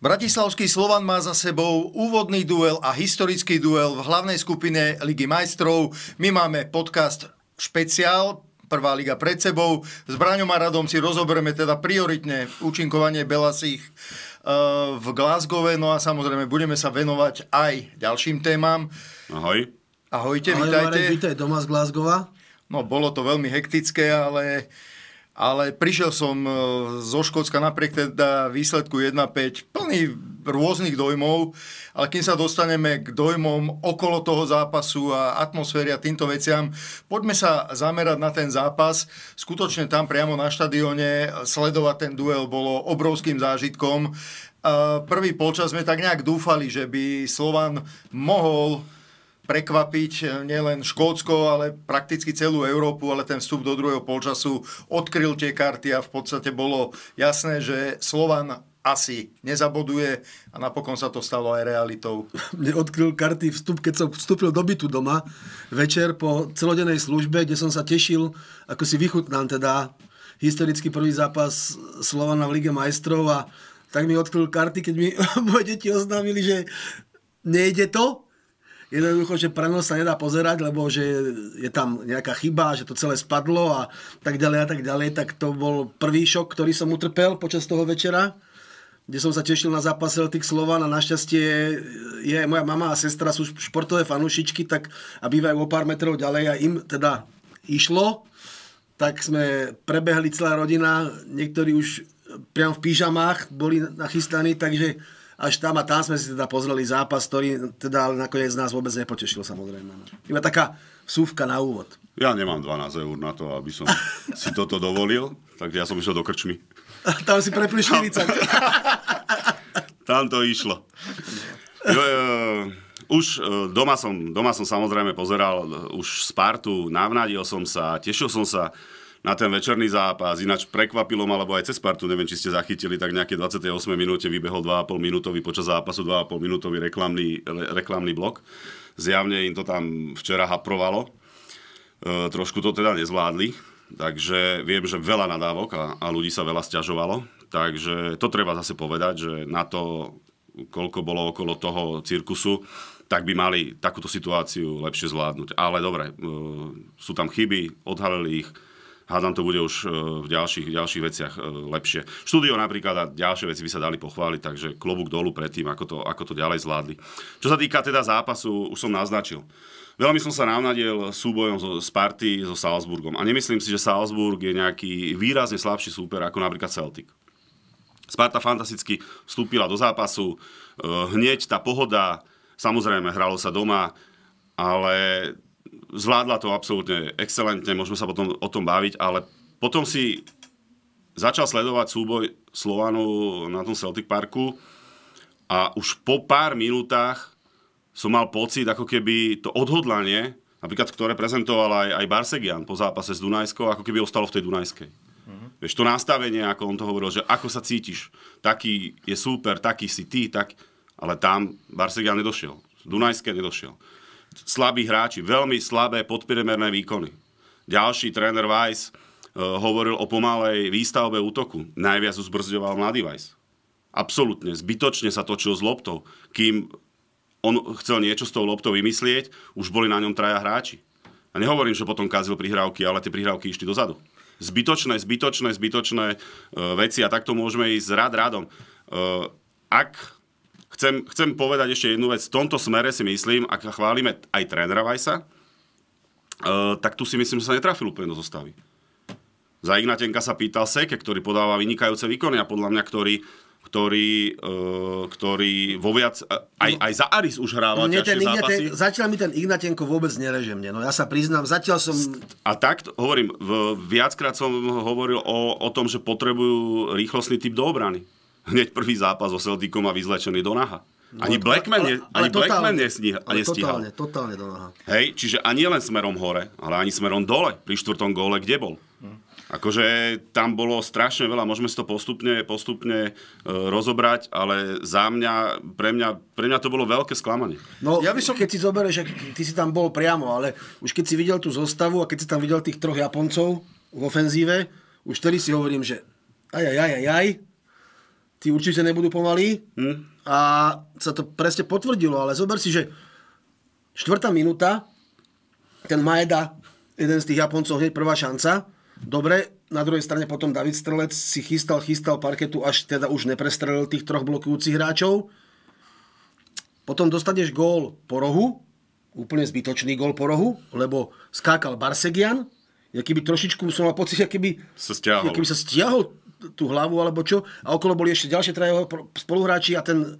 Bratislavský Slovan má za sebou úvodný duel a historický duel v hlavnej skupine Ligy majstrov. My máme podcast špeciál Prvá liga pred sebou. S Braňom a Radom si rozoberieme teda prioritne účinkovanie Belasich e, v Glasgowe. No a samozrejme budeme sa venovať aj ďalším témam. Ahoj. Ahojte, Ahoj, vítajte. Ahoj, vítaj doma z Glasgova. No, bolo to veľmi hektické, ale uh, ale prišiel som e, zo Škótska napriek teda výsledku 1-5 plný rôznych dojmov, ale kým sa dostaneme k dojmom okolo toho zápasu a atmosféry a týmto veciam, poďme sa zamerať na ten zápas. Skutočne tam priamo na štadióne sledovať ten duel bolo obrovským zážitkom. E, prvý polčas sme tak nejak dúfali, že by Slovan mohol prekvapiť e, nielen Škótsko, ale prakticky celú Európu, ale ten vstup do druhého polčasu odkryl tie karty a v podstate bolo jasné, že Slovan asi nezaboduje a napokon sa to stalo aj realitou. Mne odkryl karty vstup, keď som vstúpil do bytu doma večer po celodenej službe, kde som sa tešil, ako si vychutnám teda historický prvý zápas Slovana v Lige majstrov a tak mi odkryl karty, keď mi moje deti oznámili, že nejde to, jednoducho, že prenos sa nedá pozerať, lebo že je tam nejaká chyba, že to celé spadlo a tak ďalej a tak ďalej, tak to bol prvý šok, ktorý som utrpel počas toho večera kde som sa tešil na zápas Celtic Slovan a našťastie je moja mama a sestra sú športové fanúšičky, tak a bývajú o pár metrov ďalej a im teda išlo, tak sme prebehli celá rodina, niektorí už priam v pížamách boli nachystaní, takže až tam a tam sme si teda pozreli zápas, ktorý teda nakoniec nás vôbec nepotešil samozrejme. No. Iba taká súvka na úvod. Ja nemám 12 eur na to, aby som si toto dovolil, takže ja som išiel do krčmy. Tam si prepli 40. tam to išlo. Jo, jo, e, už e, doma som, doma som samozrejme pozeral e, už Spartu, navnadil som sa, tešil som sa, na ten večerný zápas. Ináč prekvapilo ma, alebo aj cez partu, neviem, či ste zachytili, tak nejaké 28 minúte vybehol 2,5 minútový počas zápasu, 2,5 minútový reklamný, re, reklamný blok. Zjavne im to tam včera haprovalo. E, trošku to teda nezvládli, takže viem, že veľa nadávok a, a ľudí sa veľa stiažovalo. Takže to treba zase povedať, že na to, koľko bolo okolo toho cirkusu, tak by mali takúto situáciu lepšie zvládnuť. Ale dobre, e, sú tam chyby, odhalili ich, hádam to bude už e, v ďalších, ďalších veciach e, lepšie. Štúdio napríklad a ďalšie veci by sa dali pochváliť, takže klobúk dolu pred tým, ako to, ako to ďalej zvládli. Čo sa týka teda zápasu, už som naznačil. Veľmi som sa navnadiel súbojom zo Sparty so Salzburgom a nemyslím si, že Salzburg je nejaký výrazne slabší súper ako napríklad Celtic. Sparta fantasticky vstúpila do zápasu, e, hneď tá pohoda, samozrejme hralo sa doma, ale zvládla to absolútne excelentne, môžeme sa potom o tom baviť, ale potom si začal sledovať súboj Slovanu na tom Celtic Parku a už po pár minútach som mal pocit, ako keby to odhodlanie, napríklad ktoré prezentoval aj, aj Barsegian po zápase s Dunajskou, ako keby ostalo v tej Dunajskej. Mm-hmm. Vieš, to nastavenie, ako on to hovoril, že ako sa cítiš, taký je super, taký si ty, tak... ale tam Barsegian nedošiel. Dunajské nedošiel slabí hráči, veľmi slabé podpriemerné výkony. Ďalší tréner Weiss eh, hovoril o pomalej výstavbe útoku. Najviac uzbrzďoval mladý Weiss. Absolutne, zbytočne sa točil s loptou. Kým on chcel niečo s tou loptou vymyslieť, už boli na ňom traja hráči. A nehovorím, že potom kazil prihrávky, ale tie prihrávky išli dozadu. Zbytočné, zbytočné, zbytočné eh, veci a takto môžeme ísť rad radom. Eh, ak chcem, chcem povedať ešte jednu vec. V tomto smere si myslím, ak chválime aj trénera Vajsa, e, tak tu si myslím, že sa netrafil úplne do zostavy. Za Ignatenka sa pýtal Seke, ktorý podáva vynikajúce výkony a podľa mňa, ktorý ktorý, uh, ktorý vo viac, e, aj, aj za Aris už hráva. mne ten Ignate, Zatiaľ mi ten Ignatenko vôbec nereže mne, no ja sa priznám, zatiaľ som... A tak hovorím, v, viackrát som hovoril o, o tom, že potrebujú rýchlostný typ do obrany hneď prvý zápas o Celticom a vyzlečený do naha. No, ani no, Blackman, ale, ale, ani totálne, Blackman nestíha, ale nestíhal. Totálne, totálne do naha. Hej, čiže ani len smerom hore, ale ani smerom dole pri štvrtom góle, kde bol. Hm. Akože tam bolo strašne veľa, môžeme si to postupne, postupne e, rozobrať, ale za mňa pre, mňa, pre mňa to bolo veľké sklamanie. No ja by som, keď si zoberieš, ty si tam bol priamo, ale už keď si videl tú zostavu a keď si tam videl tých troch Japoncov v ofenzíve, už tedy si hovorím, že aj, aj, aj, aj, aj tí určite nebudú pomalí. Hmm. A sa to presne potvrdilo, ale zober si, že štvrtá minúta, ten Maeda, jeden z tých Japoncov, hneď prvá šanca. Dobre, na druhej strane potom David Strelec si chystal, chystal parketu, až teda už neprestrelil tých troch blokujúcich hráčov. Potom dostaneš gól po rohu, úplne zbytočný gól po rohu, lebo skákal Barsegian, aký by trošičku som mal pocit, aký sa stiahol, aký by sa stiahol tú hlavu alebo čo. A okolo boli ešte ďalšie traje spoluhráči a ten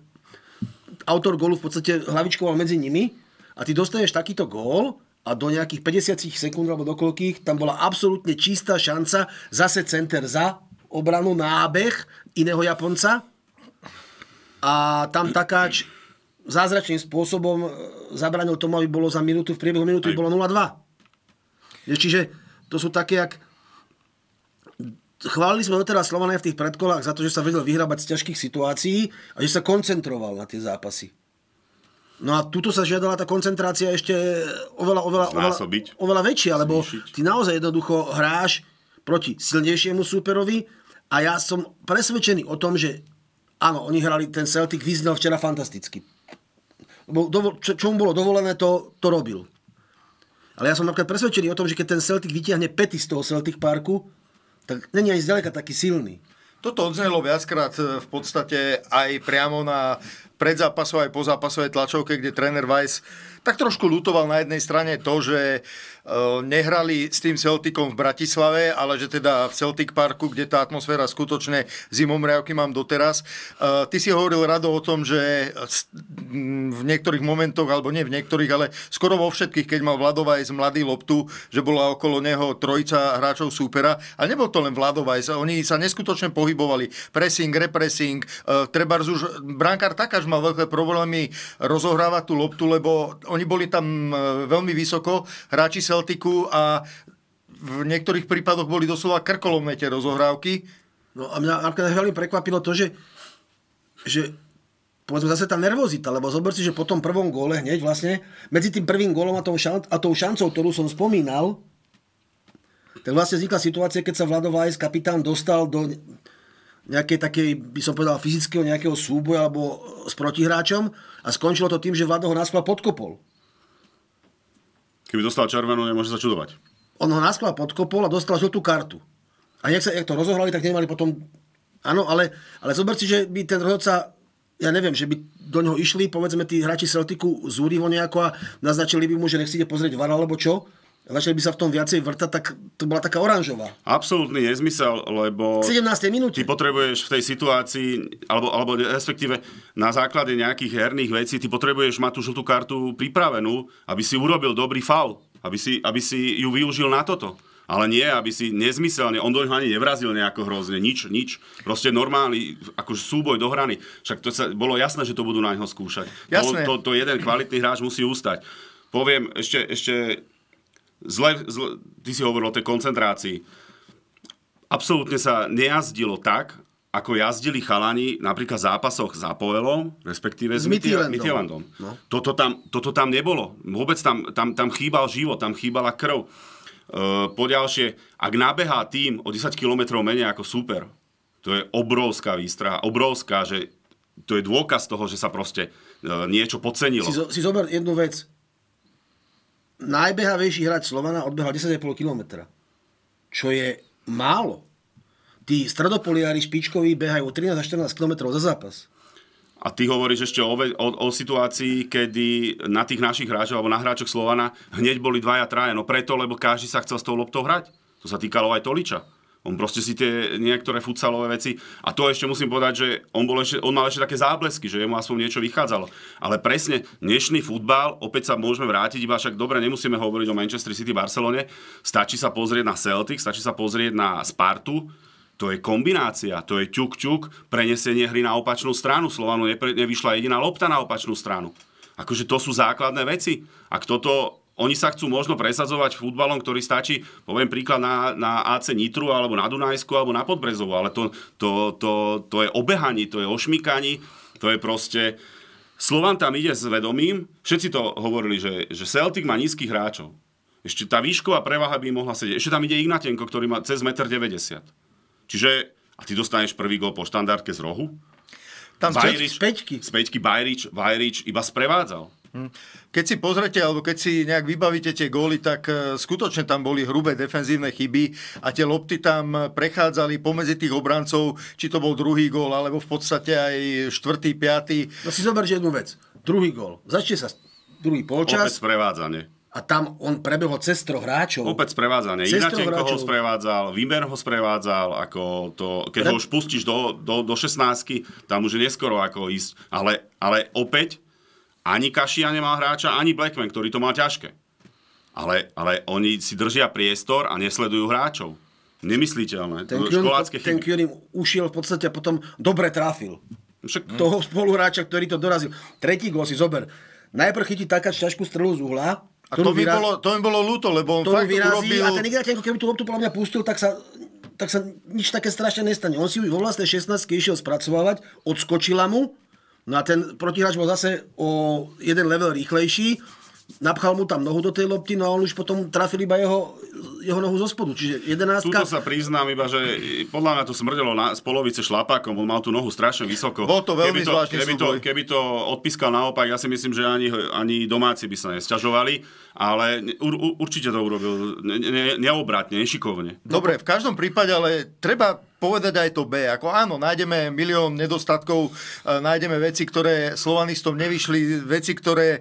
autor gólu v podstate hlavičkoval medzi nimi. A ty dostaneš takýto gól a do nejakých 50 sekúnd alebo do koľkých tam bola absolútne čistá šanca zase center za obranu nábeh iného Japonca a tam Takáč zázračným spôsobom e, zabranil tomu, aby bolo za minútu, v priebehu minúty bolo 0-2. Čiže to sú také, jak chválili sme doteraz Slovana v tých predkolách za to, že sa vedel vyhrábať z ťažkých situácií a že sa koncentroval na tie zápasy. No a tuto sa žiadala tá koncentrácia ešte oveľa, oveľa, oveľa, oveľa väčšia, lebo ty naozaj jednoducho hráš proti silnejšiemu súperovi a ja som presvedčený o tom, že áno, oni hrali, ten Celtic vyznel včera fantasticky. Lebo dovol, čo, čo mu bolo dovolené, to, to robil. Ale ja som napríklad presvedčený o tom, že keď ten Celtic vytiahne pety z toho Celtic Parku, tak není ani zďaleka taký silný. Toto odznelo viackrát e, v podstate aj priamo na predzápasovej aj pozápasovej tlačovke, kde tréner Weiss tak trošku lutoval na jednej strane to, že e, nehrali s tým Celticom v Bratislave, ale že teda v Celtic Parku, kde tá atmosféra skutočne zimom reaky mám doteraz. E, ty si hovoril rado o tom, že v niektorých momentoch, alebo nie v niektorých, ale skoro vo všetkých, keď mal Vladovajs mladý loptu, že bola okolo neho trojica hráčov súpera. A nebol to len Vladovajs, oni sa neskutočne pohybovali. Pressing, repressing, e, treba už brankár takáž mal veľké problémy rozohrávať tú loptu, lebo oni boli tam e, veľmi vysoko, hráči Celtiku a v niektorých prípadoch boli doslova tie rozohrávky. No a mňa napríklad veľmi prekvapilo to, že, že povedzme zase tá nervozita, lebo zober si, že po tom prvom góle hneď vlastne, medzi tým prvým gólom a tou, a tou šancou, ktorú som spomínal, tak vlastne vznikla situácia, keď sa Vlado Vlajs, kapitán, dostal do nejakej takej, by som povedal, fyzického nejakého súboja alebo s protihráčom a skončilo to tým, že Vlado ho náskola podkopol. Keby dostal červenú, nemôže sa čudovať. On ho náskola podkopol a dostal žltú kartu. A jak sa jak to rozohrali, tak nemali potom... Áno, ale, ale zober si, že by ten rozhodca ja neviem, že by do neho išli, povedzme tí hráči Celtiku z nejako a naznačili by mu, že nech si ide pozrieť VAR alebo čo začali by sa v tom viacej vrtať, tak to bola taká oranžová. Absolutný nezmysel, lebo... 17. minúte. Ty potrebuješ v tej situácii, alebo, alebo respektíve na základe nejakých herných vecí, ty potrebuješ mať tú žltú kartu pripravenú, aby si urobil dobrý faul, aby si, aby si ju využil na toto. Ale nie, aby si nezmyselne, on do ani nevrazil nejako hrozne, nič, nič. Proste normálny, akože súboj dohraný. Však to sa, bolo jasné, že to budú na neho skúšať. Jasné. To, to, to jeden kvalitný hráč musí ustať. Poviem ešte, ešte Zle, zle, ty si hovoril o tej koncentrácii. Absolútne sa nejazdilo tak, ako jazdili chalani napríklad v zápasoch za Poelom, respektíve s, s No. Toto, tam, toto tam nebolo. Vôbec tam, tam, tam chýbal život, tam chýbala krv. E, poďalšie, ak nabehá tým o 10 km menej ako super, to je obrovská výstraha, obrovská, že to je dôkaz toho, že sa proste e, niečo podcenilo. Si, zo, si zober jednu vec, najbehavejší hráč Slovana odbehal 10,5 km. Čo je málo. Tí stredopoliári špičkoví behajú 13 až 14 km za zápas. A ty hovoríš ešte o, o, o situácii, kedy na tých našich hráčov alebo na hráčoch Slovana hneď boli dvaja traje. No preto, lebo každý sa chcel s tou loptou hrať. To sa týkalo aj Toliča on proste si tie niektoré futsalové veci, a to ešte musím povedať, že on, bol ešte, on mal ešte také záblesky, že jemu aspoň niečo vychádzalo. Ale presne, dnešný futbal, opäť sa môžeme vrátiť, iba však dobre, nemusíme hovoriť o Manchester City, Barcelone, stačí sa pozrieť na Celtic, stačí sa pozrieť na Spartu, to je kombinácia, to je ťuk-ťuk, prenesenie hry na opačnú stranu. Slovanu nevyšla jediná lopta na opačnú stranu. Akože to sú základné veci. Ak toto oni sa chcú možno presadzovať futbalom, ktorý stačí, poviem príklad, na, na AC Nitru, alebo na Dunajsku, alebo na Podbrezovu, ale to, to, to, to je obehanie, to je ošmykanie, to je proste... Slovan tam ide s vedomím, všetci to hovorili, že, že Celtic má nízkych hráčov. Ešte tá výšková prevaha by mohla sedieť. Ešte tam ide Ignatenko, ktorý má cez 1,90 m. Čiže, a ty dostaneš prvý gol po štandardke z rohu? Tam Bajrič, z peťky. Z peťky Bajrič, Bajrič iba sprevádzal. Hm. Keď si pozrete, alebo keď si nejak vybavíte tie góly, tak e, skutočne tam boli hrubé defenzívne chyby a tie lopty tam prechádzali pomedzi tých obrancov, či to bol druhý gól, alebo v podstate aj štvrtý, piatý. No si zoberte jednu vec. Druhý gól. Začne sa druhý polčas. Opäť sprevádzanie a tam on prebehol cez troch hráčov. Opäť sprevádzanie. Ináčenko ho sprevádzal, Vimer ho sprevádzal, ako to, keď Pre... ho už pustíš do, do, do 16 tam už je neskoro ako ísť. Ale, ale opäť ani Kašia nemá hráča, ani Blackman, ktorý to má ťažké. Ale, ale oni si držia priestor a nesledujú hráčov. Nemysliteľné. Ten Kjön, ten Kjön im ušiel v podstate a potom dobre trafil. Však... Toho spoluhráča, ktorý to dorazil. Tretí gol si zober. Najprv chytí taká ťažkú strelu z uhla, a to, by bolo, to by bolo ľúto, lebo on fakt vyrazí, urobil... A ten Ignátek, ako keby tú loptu podľa mňa pustil, tak sa, tak sa nič také strašne nestane. On si ju vo vlastnej 16 išiel spracovávať, odskočila mu No a ten protihráč bol zase o jeden level rýchlejší, napchal mu tam nohu do tej lopty, no a on už potom trafil iba jeho, jeho nohu zo spodu. Čiže 11. Tuto sa priznám iba, že podľa mňa to smrdelo na, z polovice šlapákom, on mal tú nohu strašne vysoko. Bol to veľmi keby to, keby to, keby to odpískal naopak, ja si myslím, že ani, ani domáci by sa nesťažovali ale ur, určite to urobil ne, ne, neobratne, nešikovne. Dobre, v každom prípade, ale treba povedať aj to B. Ako áno, nájdeme milión nedostatkov, e, nájdeme veci, ktoré Slovanistom nevyšli, veci, ktoré e,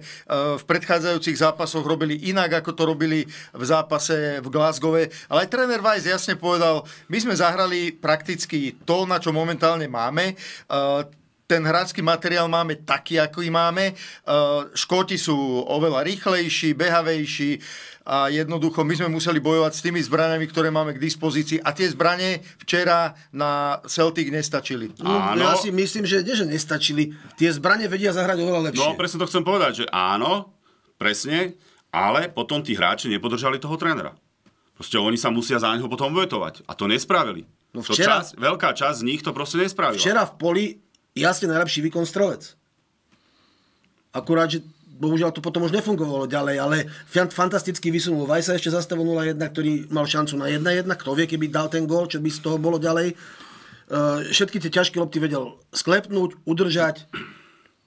v predchádzajúcich zápasoch robili inak, ako to robili v zápase v Glasgowe. Ale aj tréner Weiss jasne povedal, my sme zahrali prakticky to, na čo momentálne máme. E, ten hrácky materiál máme taký, aký máme. E, Škóti sú oveľa rýchlejší, behavejší a jednoducho my sme museli bojovať s tými zbraniami, ktoré máme k dispozícii a tie zbranie včera na Celtic nestačili. Áno. Ja si myslím, že nie, že nestačili. Tie zbranie vedia zahrať oveľa lepšie. No, presne to chcem povedať, že áno, presne, ale potom tí hráči nepodržali toho trénera. Proste oni sa musia za neho potom vetovať. A to nespravili. No včera, to čas, veľká časť z nich to proste nespravila. Včera v poli jasne najlepší výkon strelec. Akurát, že bohužiaľ to potom už nefungovalo ďalej, ale fantasticky vysunul Vajsa ešte za stavu 0-1, ktorý mal šancu na 1-1. Kto vie, keby dal ten gól, čo by z toho bolo ďalej. Eh, všetky tie ťažké lopty vedel sklepnúť, udržať,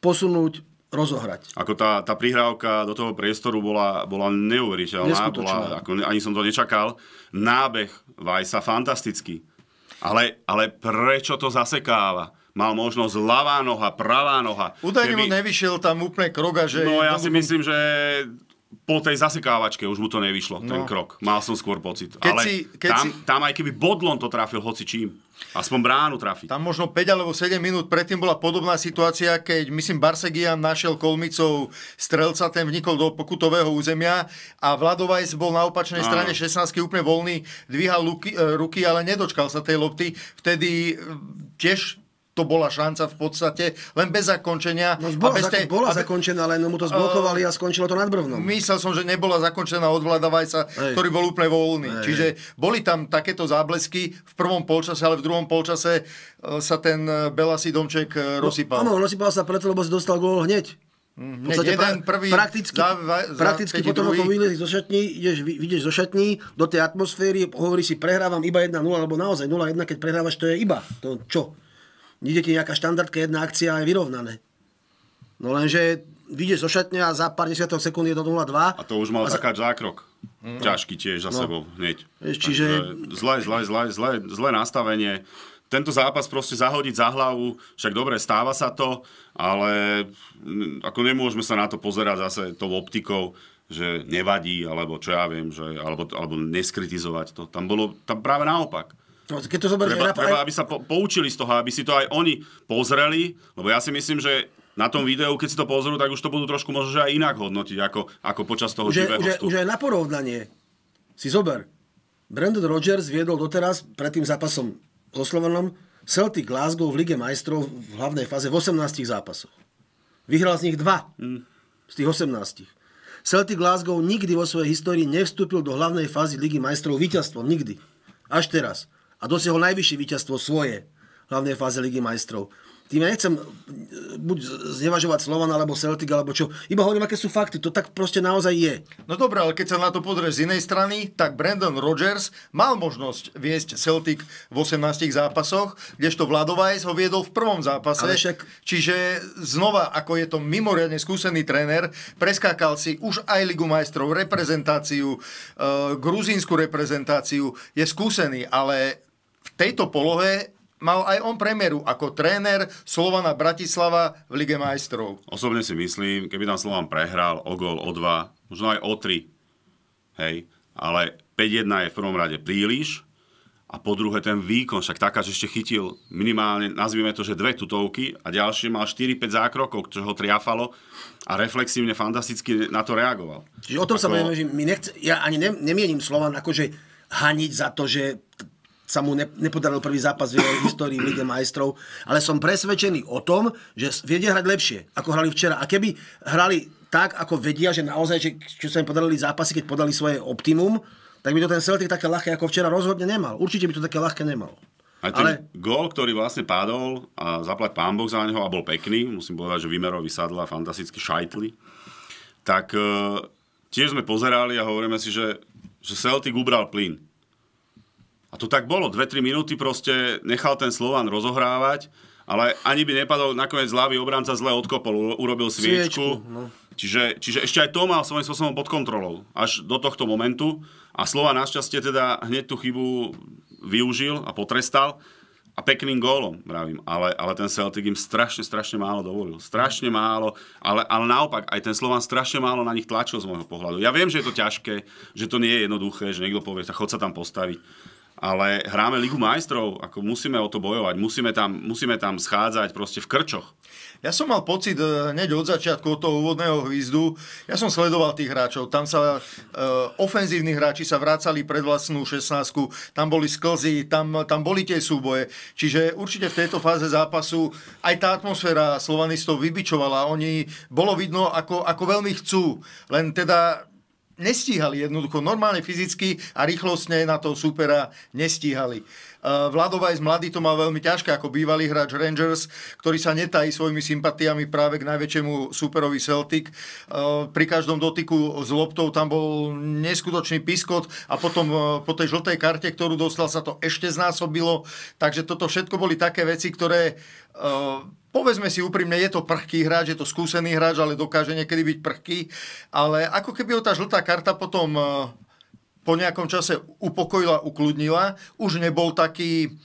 posunúť, rozohrať. Ako tá, tá prihrávka do toho priestoru bola, bola neuveriteľná. Bola, ako, ani som to nečakal. Nábeh Vajsa fantastický. Ale, ale prečo to zasekáva? mal možnosť ľavá noha, pravá noha. Udajne mu nevyšiel tam úplne krok a že... No ja si myslím, že po tej zasekávačke už mu to nevyšlo, no. ten krok. Mal som skôr pocit. Keď Ale si, keď tam, si... tam aj keby Bodlon to trafil hoci čím, aspoň bránu trafiť. Tam možno 5 alebo 7 minút predtým bola podobná situácia, keď myslím Barsegian našiel kolmicou strelca, ten vnikol do pokutového územia a Vladovajs bol na opačnej strane 16 úplne voľný, dvíhal ruky, e, ruky, ale nedočkal sa tej lopty. Vtedy e, tiež to bola šanca v podstate, len bez zakončenia. No zbo- a bez tej, bola a zakončená, len mu to zblokovali a skončilo to nad Brvnom. Myslel som, že nebola zakončená od Vladavajca, ktorý bol úplne voľný. Ej. Čiže boli tam takéto záblesky v prvom polčase, ale v druhom polčase e, sa ten e, Belasi domček e, no, rozsypal. No, áno, rozsypal sa preto, lebo si dostal gól hneď. Mhm, v podstate jeden pra- prvý prakticky, za, za prakticky potom ako vylezíš zo šatní, ideš, ideš zo šatní do tej atmosféry, hovorí si prehrávam iba 1-0, alebo naozaj 0-1, keď prehrávaš, to je iba. To čo? Idete nejaká štandardka, jedna akcia je vyrovnané. No lenže vyjdeš zo šatne a za pár desiatok sekúnd je do 0,2. A to už mal zakáč zákrok. Mm. Ťažký tiež za no. sebou hneď. Čiže... zlé, zlé, zlé, zlé, zlé nastavenie. Tento zápas proste zahodiť za hlavu, však dobre, stáva sa to, ale mm, ako nemôžeme sa na to pozerať zase tou optikou, že nevadí, alebo čo ja viem, že, alebo, alebo neskritizovať to. Tam bolo tam práve naopak. No, keď to zoberie, treba, treba, aby sa po, poučili z toho, aby si to aj oni pozreli, lebo ja si myslím, že na tom videu, keď si to pozrú, tak už to budú trošku možno aj inak hodnotiť, ako, ako počas toho už živého už, už aj na porovnanie si zober. Brandon Rogers viedol doteraz pred tým zápasom so Slovanom Celtic Glasgow v Lige majstrov v hlavnej fáze v 18 zápasoch. Vyhral z nich dva. mm. z tých 18. Celtic Glasgow nikdy vo svojej histórii nevstúpil do hlavnej fázy Ligy majstrov víťazstvom. Nikdy. Až teraz a dosiahol najvyššie víťazstvo svoje v hlavnej fáze Ligy majstrov. Tým ja nechcem eh, buď znevažovať Slovan, alebo Celtic, alebo čo. Iba hovorím, aké sú fakty. To tak proste naozaj je. No dobré, ale keď sa na to pozrie z inej strany, tak Brandon Rogers mal možnosť viesť Celtic v 18 zápasoch, kdežto Vladovajs ho viedol v prvom zápase. Ale však... Čiže znova, ako je to mimoriadne skúsený tréner, preskákal si už aj Ligu majstrov, reprezentáciu, e, gruzínsku reprezentáciu, je skúsený, ale tejto polohe mal aj on premiéru ako tréner Slovana Bratislava v Lige majstrov. Osobne si myslím, keby tam Slovan prehral o gol, o dva, možno aj o tri, hej, ale 5-1 je v prvom rade príliš a po druhé ten výkon, však taká, že ešte chytil minimálne, nazvime to, že dve tutovky a ďalšie mal 4-5 zákrokov, čo ho triafalo a reflexívne fantasticky na to reagoval. Čiže o tom ako... sa bavíme, že my nechce, ja ani ne, nemienim Slovan akože haniť za to, že sa mu ne, nepodaril prvý zápas v jeho histórii v Lige majstrov, ale som presvedčený o tom, že viede hrať lepšie, ako hrali včera. A keby hrali tak, ako vedia, že naozaj, že, čo sa im podarili zápasy, keď podali svoje optimum, tak by to ten Celtic také ľahké ako včera rozhodne nemal. Určite by to také ľahké nemal. A ten ale... gól, ktorý vlastne padol a zaplať pán Boh za neho a bol pekný, musím povedať, že Vimero vysadla fantasticky šajtli, tak e, tiež sme pozerali a hovoríme si, že, že Celtic ubral plyn. A to tak bolo, 2-3 minúty proste nechal ten Slovan rozohrávať, ale ani by nepadol nakoniec z hlavy obranca zle odkopol, urobil sviečku. sviečku no. Čiže, čiže ešte aj to mal svojím spôsobom pod kontrolou až do tohto momentu a Slova našťastie teda hneď tú chybu využil a potrestal a pekným gólom, pravím. ale, ale ten Celtic im strašne, strašne málo dovolil. Strašne málo, ale, ale naopak, aj ten Slovan strašne málo na nich tlačil z môjho pohľadu. Ja viem, že je to ťažké, že to nie je jednoduché, že niekto povie, tak chod sa tam postaviť ale hráme Ligu majstrov, ako musíme o to bojovať, musíme tam, musíme tam schádzať proste v krčoch. Ja som mal pocit e, hneď od začiatku od toho úvodného hvízdu, ja som sledoval tých hráčov, tam sa e, ofenzívni hráči sa vrácali pred vlastnú 16 tam boli sklzy, tam, tam boli tie súboje, čiže určite v tejto fáze zápasu aj tá atmosféra slovanistov vybičovala, oni, bolo vidno, ako, ako veľmi chcú, len teda nestíhali jednoducho normálne fyzicky a rýchlostne na toho supera nestíhali. Eh, Vladovajs mladý to má veľmi ťažké ako bývalý hráč Rangers, ktorý sa netají svojimi sympatiami práve k najväčšiemu superovi Celtic. Eh, pri každom dotyku s loptou tam bol neskutočný piskot a potom eh, po tej žltej karte, ktorú dostal, sa to ešte znásobilo. Takže toto všetko boli také veci, ktoré povedzme si úprimne, je to prchký hráč, je to skúsený hráč, ale dokáže niekedy byť prchký. Ale ako keby ho tá žltá karta potom po nejakom čase upokojila, ukludnila. Už nebol taký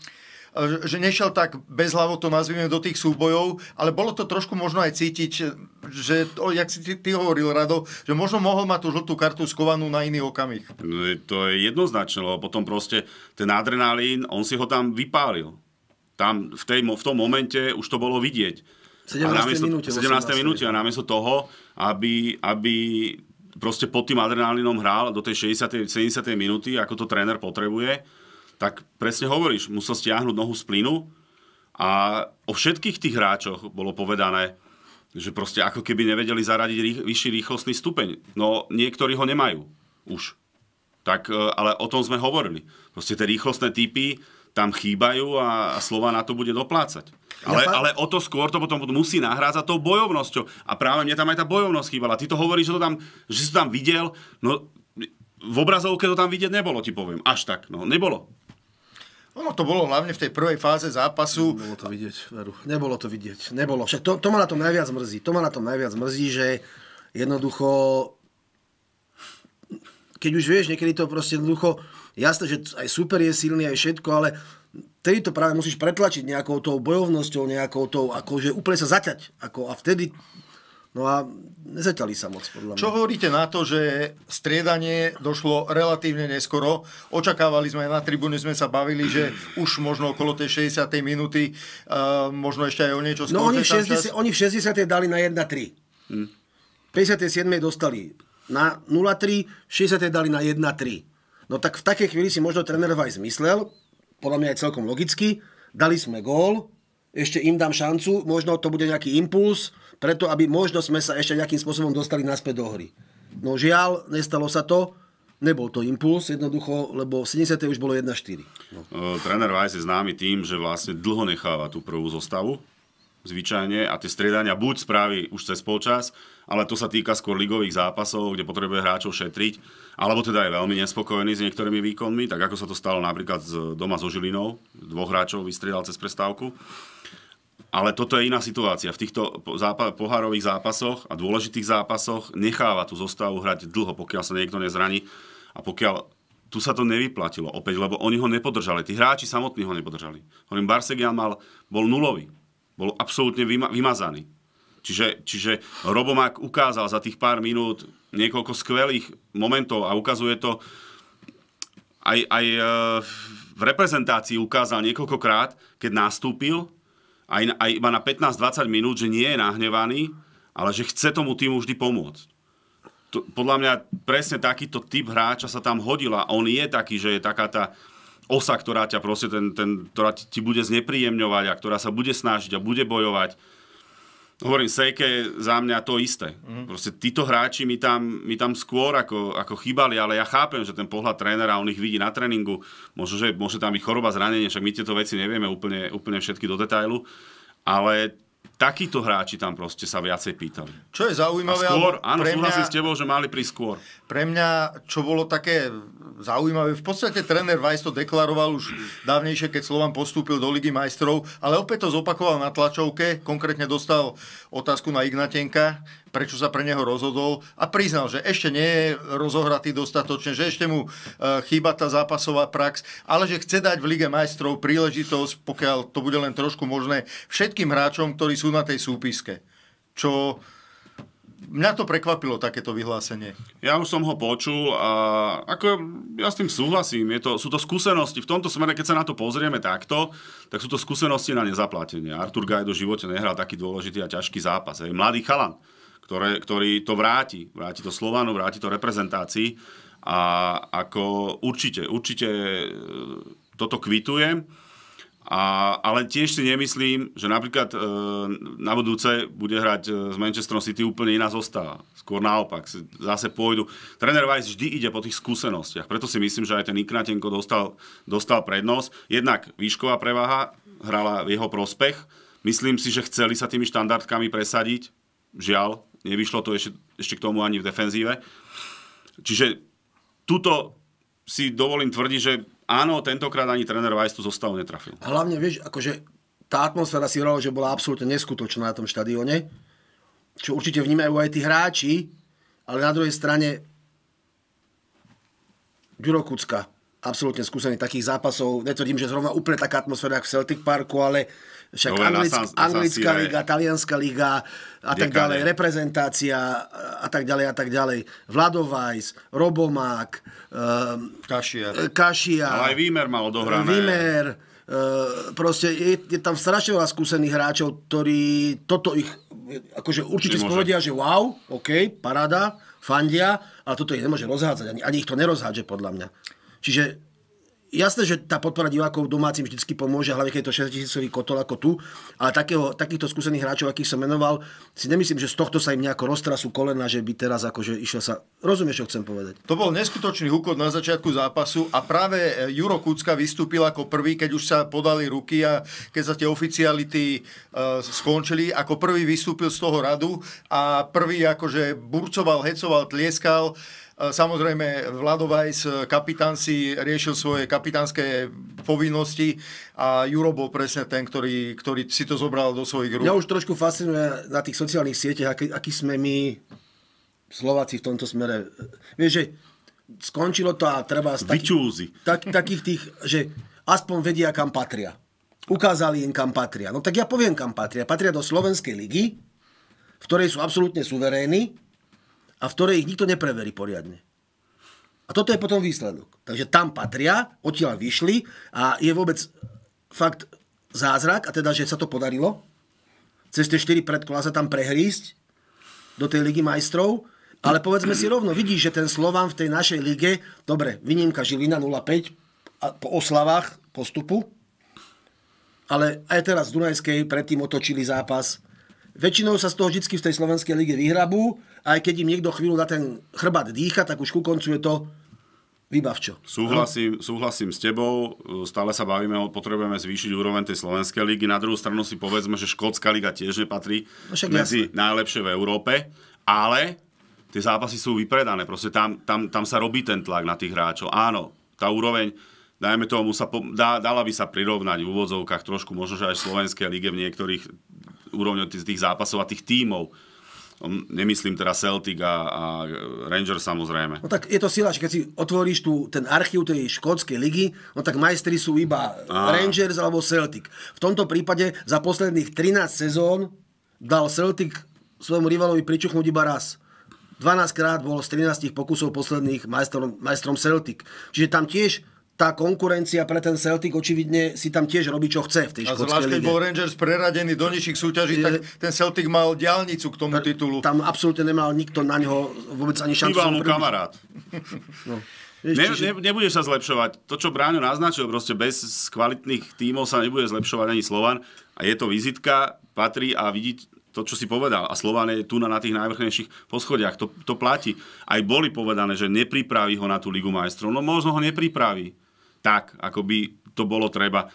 e, že nešiel tak bezhlavo, to nazvime, do tých súbojov, ale bolo to trošku možno aj cítiť, že to, jak si ty, ty hovoril, Rado, že možno mohol mať tú žltú kartu skovanú na iný okamih. No, to je jednoznačné, lebo potom proste ten adrenalín, on si ho tam vypálil. Tam v, tej, v tom momente už to bolo vidieť. 17. minúte. 17. minúte a namiesto toho, aby, aby proste pod tým adrenálinom hral do tej 60. 70. minúty, ako to tréner potrebuje, tak presne hovoríš, musel stiahnuť nohu z plynu a o všetkých tých hráčoch bolo povedané, že proste ako keby nevedeli zaradiť rých, vyšší rýchlostný stupeň. No niektorí ho nemajú už. Tak, e, ale o tom sme hovorili. Proste tie rýchlostné typy, tam chýbajú a Slova na to bude doplácať. Ale, ja, ale o to skôr to potom musí nahrázať tou bojovnosťou. A práve mne tam aj tá bojovnosť chýbala. Ty to hovoríš, že, to tam, že si to tam videl, no v obrazovke to tam vidieť nebolo, ti poviem. Až tak, no nebolo. Ono to bolo hlavne v tej prvej fáze zápasu. Nebolo to vidieť, Veru. Nebolo to vidieť. Nebolo. Však to, to ma na tom najviac mrzí. To ma na tom najviac mrzí, že jednoducho keď už vieš, niekedy to proste jednoducho Jasné, že aj super je silný, aj všetko, ale tedy to práve musíš pretlačiť nejakou tou bojovnosťou, nejakou tou, akože úplne sa zaťať. Ako, a vtedy No a nezaťali sa moc, podľa mňa. Čo hovoríte na to, že striedanie došlo relatívne neskoro? Očakávali sme, na tribúne sme sa bavili, že už možno okolo tej 60. minúty, uh, možno ešte aj o niečo no, skôr. No oni v, 60, oni v 60. dali na 1-3. Hmm. 57. dostali na 0-3, 60. dali na 1-3. No tak v takej chvíli si možno tréner aj zmyslel, podľa mňa aj celkom logicky, dali sme gól, ešte im dám šancu, možno to bude nejaký impuls, preto aby možno sme sa ešte nejakým spôsobom dostali naspäť do hry. No žiaľ, nestalo sa to, nebol to impuls, jednoducho, lebo 70. už bolo 1-4. No. Eh, tréner Vajs je známy tým, že vlastne dlho necháva tú prvú zostavu, zvyčajne a tie striedania buď spraví už cez polčas, ale to sa týka skôr ligových zápasov, kde potrebuje hráčov šetriť, alebo teda je veľmi nespokojný s niektorými výkonmi, tak ako sa to stalo napríklad z doma so Žilinou, dvoch hráčov vystriedal cez prestávku. Ale toto je iná situácia. V týchto pohárových zápasoch a dôležitých zápasoch necháva tú zostavu hrať dlho, pokiaľ sa niekto nezraní a pokiaľ tu sa to nevyplatilo opäť, lebo oni ho nepodržali. Tí hráči samotní ho nepodržali. Hovorím, Barsegian mal, bol nulový bol absolútne vyma- vymazaný. Čiže, čiže Robomák ukázal za tých pár minút niekoľko skvelých momentov a ukazuje to aj, aj e, v reprezentácii ukázal niekoľkokrát, keď nastúpil, aj, aj iba na 15-20 minút, že nie je nahnevaný, ale že chce tomu týmu vždy pomôcť. To, podľa mňa presne takýto typ hráča sa tam hodila. On je taký, že je taká tá osa, ktorá ťa proste ten, ten, ktorá ti bude znepríjemňovať a ktorá sa bude snažiť a bude bojovať. Hovorím, Sejke za mňa to isté. Mm. Proste títo hráči mi tam, mi tam skôr ako, ako chýbali, ale ja chápem, že ten pohľad trénera, on ich vidí na tréningu, môže, že môže tam byť choroba, zranenie, však my tieto veci nevieme úplne, úplne všetky do detailu, ale takíto hráči tam proste sa viacej pýtali. Čo je zaujímavé, a skôr, áno, pre mňa, súhlasím s tebou, že mali prísť skôr. Pre mňa, čo bolo také zaujímavé. V podstate tréner Vajs to deklaroval už dávnejšie, keď Slovan postúpil do Ligy majstrov, ale opäť to zopakoval na tlačovke, konkrétne dostal otázku na Ignatenka, prečo sa pre neho rozhodol a priznal, že ešte nie je rozohratý dostatočne, že ešte mu e, chýba tá zápasová prax, ale že chce dať v Lige majstrov príležitosť, pokiaľ to bude len trošku možné, všetkým hráčom, ktorí sú na tej súpiske. Čo mňa to prekvapilo takéto vyhlásenie. Ja už som ho počul a ako ja s tým súhlasím. Je to, sú to skúsenosti, v tomto smere, keď sa na to pozrieme takto, tak sú to skúsenosti na nezaplatenie. Artur Gaj do živote nehral taký dôležitý a ťažký zápas. Je Mladý chalan, ktoré, ktorý to vráti. Vráti to Slovanu, vráti to reprezentácii. A ako určite, určite e, toto kvitujem. A, ale tiež si nemyslím, že napríklad e, na budúce bude hrať e, s Manchesterom City úplne iná zostáva. Skôr naopak, zase pôjdu. Tréner Weiss vždy ide po tých skúsenostiach, preto si myslím, že aj ten Iknatenko dostal, dostal prednosť. Jednak výšková prevaha hrala v jeho prospech. Myslím si, že chceli sa tými štandardkami presadiť. Žiaľ, nevyšlo to ešte, ešte k tomu ani v defenzíve. Čiže tuto si dovolím tvrdiť, že Áno, tentokrát ani tréner Weiss tu zostal netrafil. Hlavne, vieš, akože tá atmosféra si hrala, že bola absolútne neskutočná na tom štadióne, čo určite vnímajú aj tí hráči, ale na druhej strane Ďuro Kucka, absolútne skúsený takých zápasov. Netvrdím, že zrovna úplne taká atmosféra v Celtic Parku, ale však no, anglick, sa, anglická liga, talianská liga a tak ďalej, reprezentácia a tak ďalej a tak ďalej. Weiss, Robomák, uh, ehm, Kašia. E, Kašia. Ale aj Výmer mal odohrané. Výmer. Uh, e, proste je, je tam strašne veľa skúsených hráčov, ktorí toto ich akože určite spovedia, že wow, OK, parada, fandia, ale toto ich nemôže rozhádzať, ani, ani ich to nerozhádže podľa mňa. Čiže jasné, že tá podpora divákov domácim vždy pomôže, hlavne keď je to 6 tisícový kotol ako tu, ale takého, takýchto skúsených hráčov, akých som menoval, si nemyslím, že z tohto sa im nejako roztrasú kolena, že by teraz akože išlo sa... Rozumieš, čo chcem povedať? To bol neskutočný úkot na začiatku zápasu a práve Juro Kucka vystúpil ako prvý, keď už sa podali ruky a keď sa tie oficiality e, skončili, ako prvý vystúpil z toho radu a prvý akože burcoval, hecoval, tlieskal. E, samozrejme, Vladovajs, kapitán si riešil svoje kapitánske povinnosti a Juro bol presne ten, ktorý, ktorý si to zobral do svojich rúk. Ja už trošku fascinuje na tých sociálnych sieťach, aký, aký sme my Slováci v tomto smere. Vieš, že skončilo to a treba... Vyčúzi. tak, takých tých, že aspoň vedia, kam patria. Ukázali im, kam patria. No tak ja poviem, kam patria. Patria do Slovenskej ligy, v ktorej sú absolútne suverénni, a v ktorej ich nikto nepreverí poriadne. A toto je potom výsledok. Takže tam patria, odtiaľ vyšli a je vôbec fakt zázrak, a teda, že sa to podarilo, cez tie 4 predkola sa tam prehrísť do tej ligy majstrov, ale povedzme si rovno, vidíš, že ten Slovan v tej našej lige, dobre, vynímka Žilina 0,5 po oslavách postupu, ale aj teraz v Dunajskej predtým otočili zápas, Väčšinou sa z toho vždy v tej slovenskej lige vyhrabú, aj keď im niekto chvíľu na ten chrbát dýcha, tak už ku koncu je to vybavčo. Súhlasím, súhlasím s tebou, stále sa bavíme, potrebujeme zvýšiť úroveň tej slovenskej ligy. Na druhú stranu si povedzme, že škótska liga tiež nepatrí no medzi jasné. najlepšie v Európe, ale tie zápasy sú vypredané, proste tam, tam, tam sa robí ten tlak na tých hráčov. Áno, tá úroveň dajme tomu, sa po, dá, dala by sa prirovnať v úvodzovkách trošku, možno, že aj v Slovenskej lige v niektorých úrovňou tých, tých zápasov a tých tímov. Um, nemyslím teda Celtic a, a Rangers samozrejme. No tak je to sila, že keď si otvoríš tu ten archív tej škótskej ligy, no tak majstri sú iba a... Rangers alebo Celtic. V tomto prípade za posledných 13 sezón dal Celtic svojmu rivalovi pričuchnúť iba raz. 12 krát bol z 13 pokusov posledných majstrom, majstrom Celtic. Čiže tam tiež tá konkurencia pre ten Celtic očividne si tam tiež robí, čo chce v tej škótskej Zvlášť, keď bol Rangers preradený do nižších súťaží, tak ten Celtic mal diálnicu k tomu titulu. Tam absolútne nemal nikto na ňo vôbec ani šancu. Ivalnú kamarát. No. Ne, ne, nebude sa zlepšovať. To, čo Bráňo naznačil, proste bez kvalitných tímov sa nebude zlepšovať ani Slovan. A je to vizitka, patrí a vidí to, čo si povedal. A Slovan je tu na, na tých najvrchnejších poschodiach. To, to platí. Aj boli povedané, že nepripraví ho na tú Ligu majstrov. No možno ho nepripraví tak, ako by to bolo treba.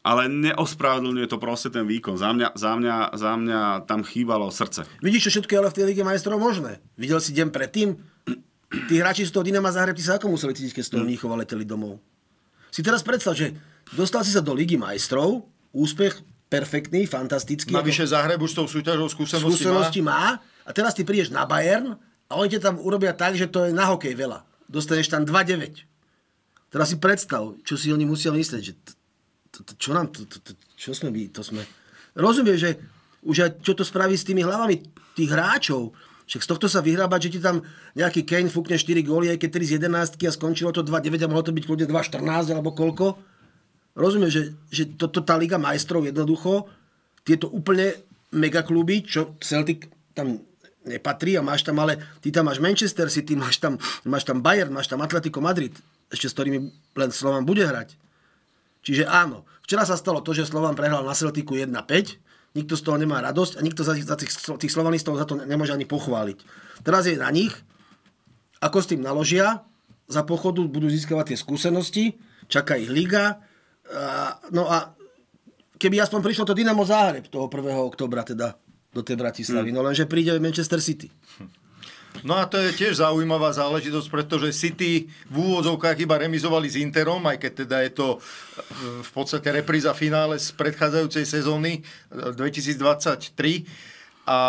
Ale neospravedlňuje to proste ten výkon. Za mňa, za mňa, za mňa tam chýbalo srdce. Vidíš, čo všetko je ale v tej Lige majstrov možné. Videl si deň predtým? Tí hráči z toho Dynama Zahreb, sa ako museli cítiť, keď z toho mm. Mníchova leteli domov? Si teraz predstav, že dostal si sa do Ligy majstrov, úspech perfektný, fantastický. Navyše ako... Zahreb už s tou súťažou skúsenosti, skúsenosti má. má. A teraz ty prídeš na Bayern a oni te tam urobia tak, že to je na hokej veľa. Dostaneš tam 2-9. Teraz si predstav, čo si oni musia myslieť, že čo nám, čo sme my, to sme... Rozumieš, že už aj čo to spraví s tými hlavami tých hráčov, však z tohto sa vyhrábať, že ti tam nejaký Kane fúkne 4 góly, aj keď 3 z 11 a skončilo to 2-9 a mohlo to byť kľudne 2-14 alebo koľko. Rozumieš, že, že toto tá Liga majstrov jednoducho, tieto úplne megakluby, čo Celtic tam nepatrí a máš tam, ale ty tam máš Manchester City, máš tam, máš tam Bayern, máš tam Atletico Madrid ešte s ktorými len Slovan bude hrať. Čiže áno, včera sa stalo to, že Slovan prehral na Celtiku 1-5, nikto z toho nemá radosť a nikto za tých, za tých, tých slovanistov za to nemôže ani pochváliť. Teraz je na nich, ako s tým naložia, za pochodu budú získavať tie skúsenosti, čaká ich liga, a, no a keby aspoň prišlo to Dynamo Záhreb toho 1. oktobra teda do tej Bratislavy, mm. no lenže príde Manchester City. Hm. No a to je tiež zaujímavá záležitosť, pretože City v úvodzovkách iba remizovali s Interom, aj keď teda je to e, v podstate repríza finále z predchádzajúcej sezóny 2023. E, a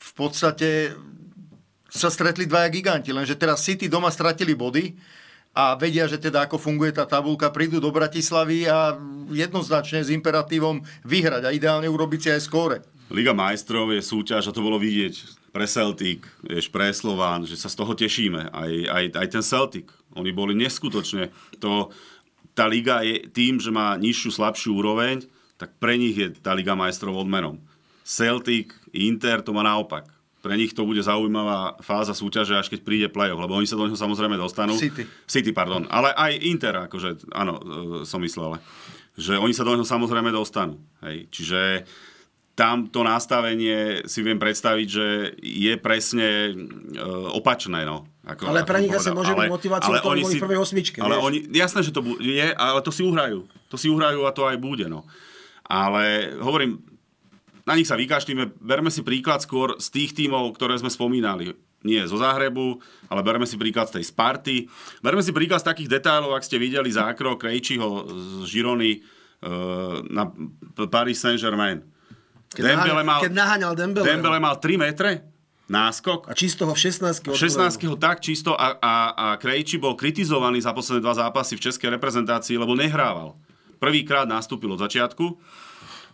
v podstate sa stretli dvaja giganti, lenže teraz City doma stratili body a vedia, že teda ako funguje tá tabulka, prídu do Bratislavy a jednoznačne s imperatívom vyhrať a ideálne urobiť si aj skóre. Liga majstrov je súťaž a to bolo vidieť pre Celtic, vieš, pre Slován, že sa z toho tešíme. Aj, aj, aj ten Celtic. Oni boli neskutočne. To, tá liga je tým, že má nižšiu, slabšiu úroveň, tak pre nich je tá liga majstrov odmenom. Celtic, Inter to má naopak. Pre nich to bude zaujímavá fáza súťaže, až keď príde play lebo oni sa do neho samozrejme dostanú. City. City, pardon. Ale aj Inter, akože, áno, e, som myslel, že oni sa do neho samozrejme dostanú. Hej. Čiže tam to nastavenie si viem predstaviť, že je presne uh, opačné. No. Ako, ale nich asi môže byť motiváciou, ale oni si, prvej osmičke. Ale vieš? oni, jasné, že to bude, je, ale to si uhrajú. To si uhrajú a to aj bude. No. Ale hovorím, na nich sa vykaštíme, berme si príklad skôr z tých tímov, ktoré sme spomínali. Nie zo Záhrebu, ale berme si príklad z tej Sparty. Berme si príklad z takých detailov, ak ste videli zákrok Krejčiho z Žirony uh, na Paris Saint-Germain keď, Dembele mal, keď naháňal Dembele. Dembele no. mal 3 metre náskok. A čisto ho v 16. 16. ho tak čisto a, a, a Krejči bol kritizovaný za posledné dva zápasy v českej reprezentácii, lebo nehrával. Prvýkrát nastúpil od začiatku.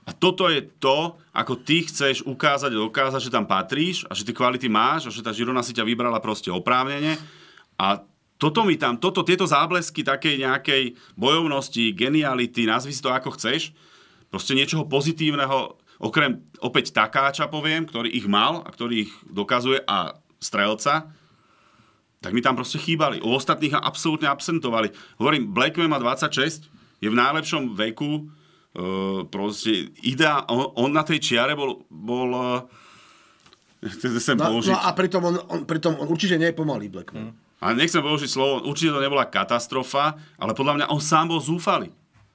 A toto je to, ako ty chceš ukázať a dokázať, že tam patríš a že ty kvality máš a že tá Žirona si ťa vybrala proste oprávnene. A toto mi tam, toto, tieto záblesky takej nejakej bojovnosti, geniality, nazvi si to ako chceš, proste niečoho pozitívneho Okrem opäť takáča poviem, ktorý ich mal a ktorý ich dokazuje a strelca, tak mi tam proste chýbali. U ostatných absolútne absentovali. Hovorím, Blackman má 26, je v najlepšom veku, e, proste ideá, on, on na tej čiare bol, bol e, sem no, no a pritom on, on, pritom on určite nie je pomalý Blackman. No. Mm. A nechcem použiť slovo, určite to nebola katastrofa, ale podľa mňa on sám bol zúfalý.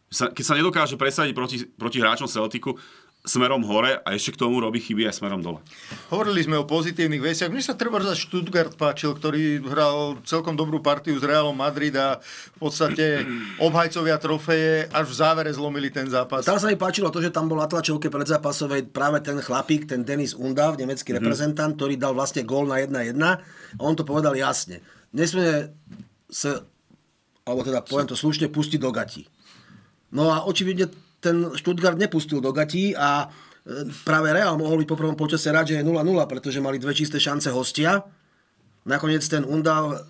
Keď sa nedokáže presadiť proti, proti hráčom Celticu, smerom hore a ešte k tomu robí chyby aj smerom dole. Hovorili sme o pozitívnych veciach. Mne sa treba za Stuttgart páčil, ktorý hral celkom dobrú partiu s Realom Madrid a v podstate obhajcovia trofeje až v závere zlomili ten zápas. Tam sa mi páčilo to, že tam bol na tlačovke predzápasovej práve ten chlapík, ten Denis Unda, nemecký mm-hmm. reprezentant, ktorý dal vlastne gól na 1-1 a on to povedal jasne. Nesme sa, alebo teda poviem to slušne, pustiť do gati. No a očividne ten Stuttgart nepustil do gatí a e, práve Real mohol byť po prvom počase rád, že je 0-0, pretože mali dve čisté šance hostia. Nakoniec ten Undal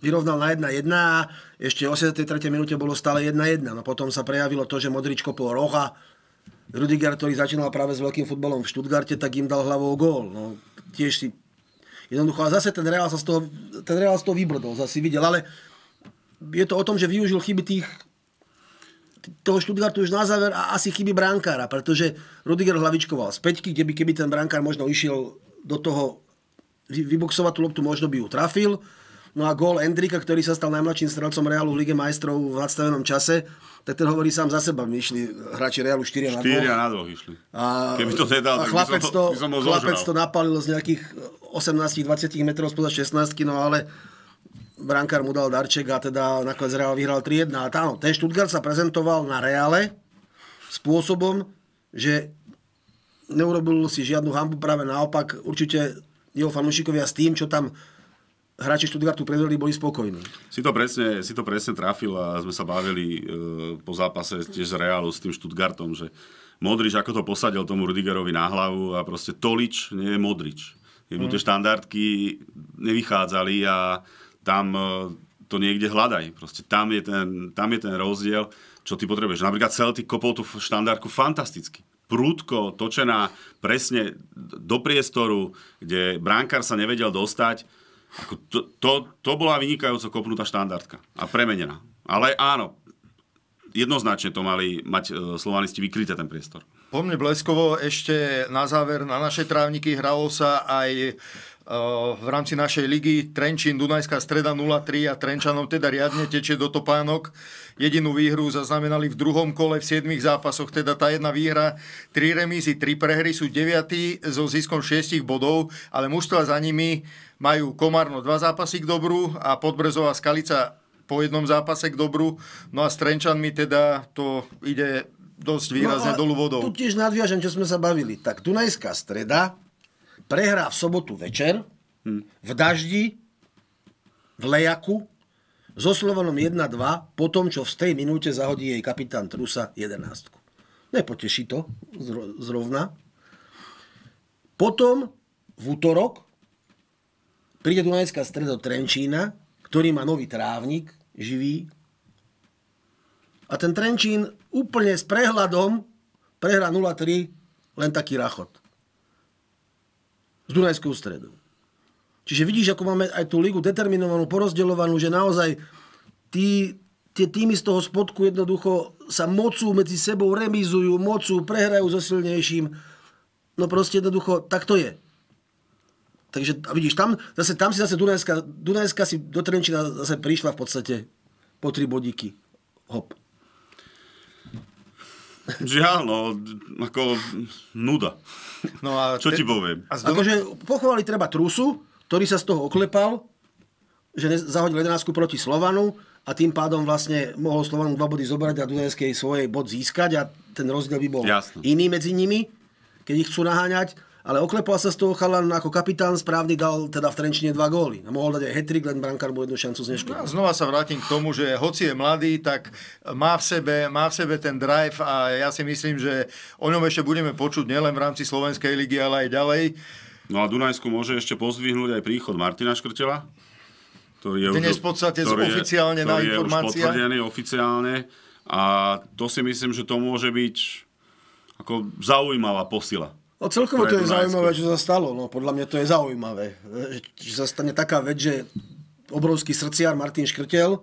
vyrovnal na 1-1 a ešte o 83. minúte bolo stále 1-1. No potom sa prejavilo to, že Modrič kopol roha. Rudiger, ktorý začínal práve s veľkým futbalom v Stuttgarte, tak im dal hlavou gól. No, tiež si jednoducho. A zase ten Real sa z toho, ten Real z toho vybrdol, zase videl. Ale je to o tom, že využil chyby tých toho Študgartu už na záver a asi chyby brankára, pretože Rudiger hlavičkoval z peťky, kde by keby ten brankár možno išiel do toho vyboxovať tú loptu, možno by ju trafil. No a gól Endrika, ktorý sa stal najmladším strelcom Realu v Lige majstrov v nadstavenom čase, tak ten hovorí sám za seba. My išli hráči Realu 4 na 2. 4 na 2 išli. A, Keby to nedal, a chlapec, by som to, by som chlapec to napalil z nejakých 18-20 metrov spoza 16, no ale brankár mu dal darček a teda nakoniec Real vyhral 3-1. A táno, ten Stuttgart sa prezentoval na Reale spôsobom, že neurobil si žiadnu hambu, práve naopak určite jeho fanúšikovia s tým, čo tam hráči Stuttgartu predvedli, boli spokojní. Si to, presne, si to presne trafil a sme sa bavili e, po zápase tiež z Realu s tým Stuttgartom, že Modrič ako to posadil tomu Rudigerovi na hlavu a proste Tolič nie je Modrič. Jednoduché mm. štandardky nevychádzali a tam e, to niekde hľadaj. Proste tam je ten, tam je ten rozdiel, čo ty potrebuješ. Napríklad Celtic kopol tú štandardku fantasticky. Prúdko, točená presne do priestoru, kde bránkar sa nevedel dostať. Ako to, to, to bola vynikajúco kopnutá štandardka a premenená. Ale áno, jednoznačne to mali mať e, slovanisti vykryté ten priestor. Po mne bleskovo ešte na záver na naše trávniky hralo sa aj Eh, v rámci našej ligy Trenčín, Dunajská streda 0-3 a Trenčanov teda riadne tečie do topánok. Jedinú výhru zaznamenali v druhom kole v siedmých zápasoch, teda tá jedna výhra, Tri remízy, tri prehry sú 9 so ziskom 6 bodov, ale mužstva za nimi majú Komárno dva zápasy k dobru a Podbrezová Skalica po jednom zápase k dobru. No a s Trenčanmi teda to ide dosť výrazne no dolu vodou. Tu tiež nadviažem, čo sme sa bavili. Tak Dunajská streda prehrá v sobotu večer, hm. v daždi, v lejaku, so Slovanom 1-2, po tom, čo v tej minúte zahodí jej kapitán Trusa 11. Nepoteší to zrovna. Potom v útorok príde Dunajská stredo Trenčína, ktorý má nový trávnik, živý. A ten Trenčín úplne s prehľadom prehrá 0-3, len taký rachot z Dunajskou stredu. Čiže vidíš, ako máme aj tú ligu determinovanú, porozdeľovanú, že naozaj tí, tie týmy z toho spodku jednoducho sa mocú medzi sebou, remizujú, mocú, prehrajú so silnejším. No proste jednoducho, tak to je. Takže a vidíš, tam, zase, tam si zase dunajska. Dunajska si do Trenčina zase prišla v podstate po tri bodíky. Hop. Žiaľ, no, ako nuda. No a Čo te... ti poviem? A zdovo... akože pochovali treba Trusu, ktorý sa z toho oklepal, že zahodil 11 proti Slovanu a tým pádom vlastne mohol Slovanu dva body zobrať a Dunajskej svojej bod získať a ten rozdiel by bol Jasne. iný medzi nimi, keď ich chcú naháňať ale oklepal sa z toho chalan ako kapitán, správne dal teda v Trenčine dva góly. A mohol dať aj hetrik, len brankár mu jednu šancu zneškodil. No, znova sa vrátim k tomu, že hoci je mladý, tak má v, sebe, má v sebe ten drive a ja si myslím, že o ňom ešte budeme počuť nielen v rámci Slovenskej ligy, ale aj ďalej. No a Dunajsku môže ešte pozdvihnúť aj príchod Martina Škrtela, ktorý je Dnes v podstate ktorý oficiálne je, na informácie. oficiálne a to si myslím, že to môže byť ako zaujímavá posila No celkovo to je zaujímavé, čo sa stalo. No, podľa mňa to je zaujímavé. Že sa stane taká vec, že obrovský srdciar Martin Škrtel,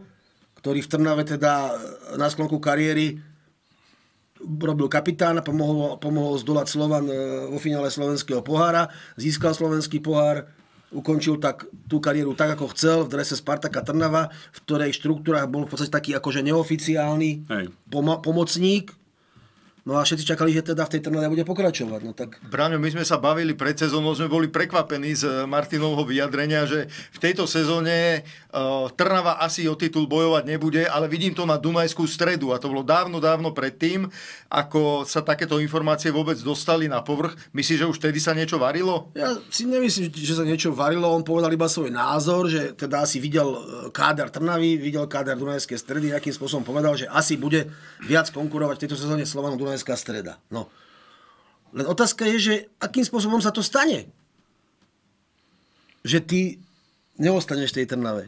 ktorý v Trnave teda na sklonku kariéry robil kapitán a pomohol, pomohol zdolať Slovan e, vo finále slovenského pohára, získal slovenský pohár, ukončil tak tú kariéru tak, ako chcel, v drese Spartaka Trnava, v ktorej štruktúrach bol v podstate taký akože neoficiálny Hej. pomocník, No a všetci čakali, že teda v tej Trnave bude pokračovať. No tak... Braňo, my sme sa bavili pred sezónou, sme boli prekvapení z eh, Martinovho vyjadrenia, že v tejto sezóne uh, Trnava asi o titul bojovať nebude, ale vidím to na Dunajskú stredu a to bolo dávno, dávno predtým, ako sa takéto informácie vôbec dostali na povrch. Myslíš, že už vtedy sa niečo varilo? Ja si nemyslím, že sa niečo varilo. On povedal iba svoj názor, že teda asi videl eh, káder Trnavy, videl káder Dunajskej stredy, akým spôsobom povedal, že asi bude viac konkurovať v tejto sezóne Slovanu slovenská streda. No. Len otázka je, že akým spôsobom sa to stane? Že ty neostaneš v tej Trnave.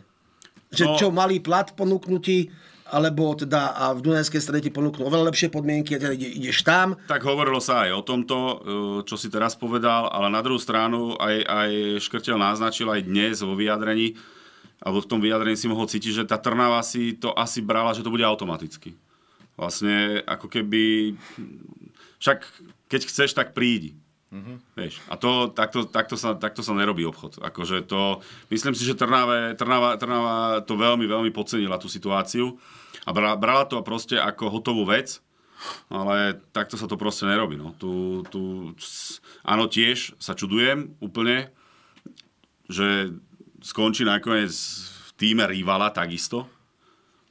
Že no. čo, malý plat ponúknutí, alebo teda a v Dunajskej strede ti ponúknú oveľa lepšie podmienky a teda ide, ideš tam. Tak hovorilo sa aj o tomto, e, čo si teraz povedal, ale na druhú stranu aj, aj Škrtel naznačil aj dnes vo vyjadrení, alebo v tom vyjadrení si mohol cítiť, že tá Trnava si to asi brala, že to bude automaticky vlastne ako keby... Však keď chceš, tak prídi. Uh-huh. Vieš, a to, takto, takto, sa, takto sa nerobí obchod. Akože to, myslím si, že Trnave, Trnava, Trnava to veľmi, veľmi podcenila tú situáciu a brala, brala to proste ako hotovú vec, ale takto sa to proste nerobí. No. Tu, tu, áno, tiež sa čudujem úplne, že skončí nakoniec v týme rivala takisto,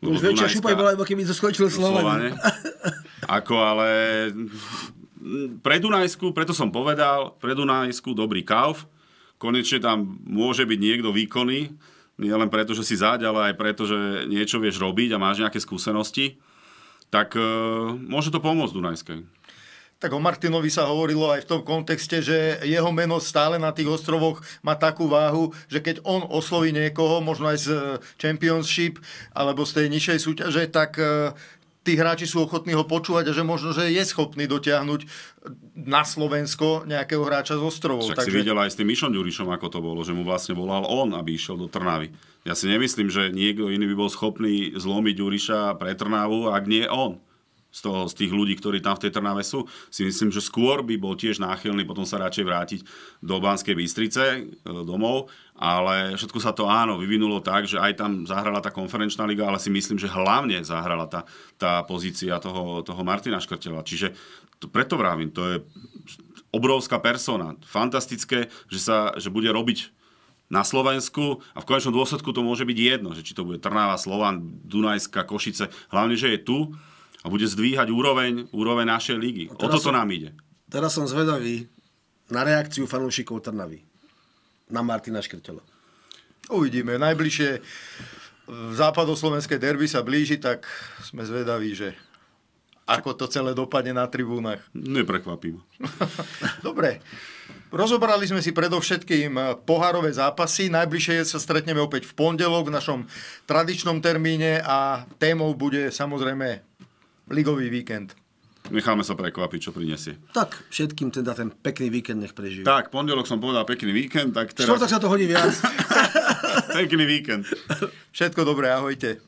už väčšia šupa bola, ako keby to skončil Slovanie. Ako ale... Pre Dunajsku, preto som povedal, pre Dunajsku dobrý kauf. Konečne tam môže byť niekto výkonný, nielen preto, že si záď, ale aj preto, že niečo vieš robiť a máš nejaké skúsenosti. Tak e, môže to pomôcť Dunajskej. Tak o Martinovi sa hovorilo aj v tom kontexte, že jeho meno stále na tých ostrovoch má takú váhu, že keď on osloví niekoho, možno aj z e, Championship alebo z tej nižšej súťaže, tak e, tí hráči sú ochotní ho počúvať a že možno, že je schopný dotiahnuť na Slovensko nejakého hráča z ostrovov. Však Takže... si videl aj s tým Mišom Ďurišom, ako to bolo, že mu vlastne volal on, aby išiel do Trnavy. Ja si nemyslím, že niekto iný by bol schopný zlomiť Ďuriša pre Trnavu, ak nie on z, toho, z tých ľudí, ktorí tam v tej Trnave sú, si myslím, že skôr by bol tiež náchylný potom sa radšej vrátiť do Banskej Bystrice, e, domov, ale všetko sa to áno, vyvinulo tak, že aj tam zahrala tá konferenčná liga, ale si myslím, že hlavne zahrala tá, tá pozícia toho, toho Martina Škrtela. Čiže to, preto vravím, to je obrovská persona. Fantastické, že, sa, že bude robiť na Slovensku a v konečnom dôsledku to môže byť jedno, že či to bude Trnava, Slovan, Dunajska, Košice, hlavne, že je tu a bude zdvíhať úroveň, úroveň našej ligy. O toto som, nám ide. Teraz som zvedavý na reakciu fanúšikov Trnavy. Na Martina Škrtela. Uvidíme. Najbližšie eh, západoslovenské derby sa blíži, tak sme zvedaví, že ako to celé dopadne na tribúnach. Neprekvapím. Dobre. Rozobrali sme si predovšetkým eh, pohárové zápasy. Najbližšie sa stretneme opäť v pondelok v našom tradičnom termíne a témou bude samozrejme ligový víkend. Necháme sa prekvapiť, čo prinesie. Tak, všetkým teda ten pekný víkend nech prežijú. Tak, pondelok som povedal pekný víkend, tak teraz... tak sa to hodí viac. pekný víkend. Všetko dobré, ahojte.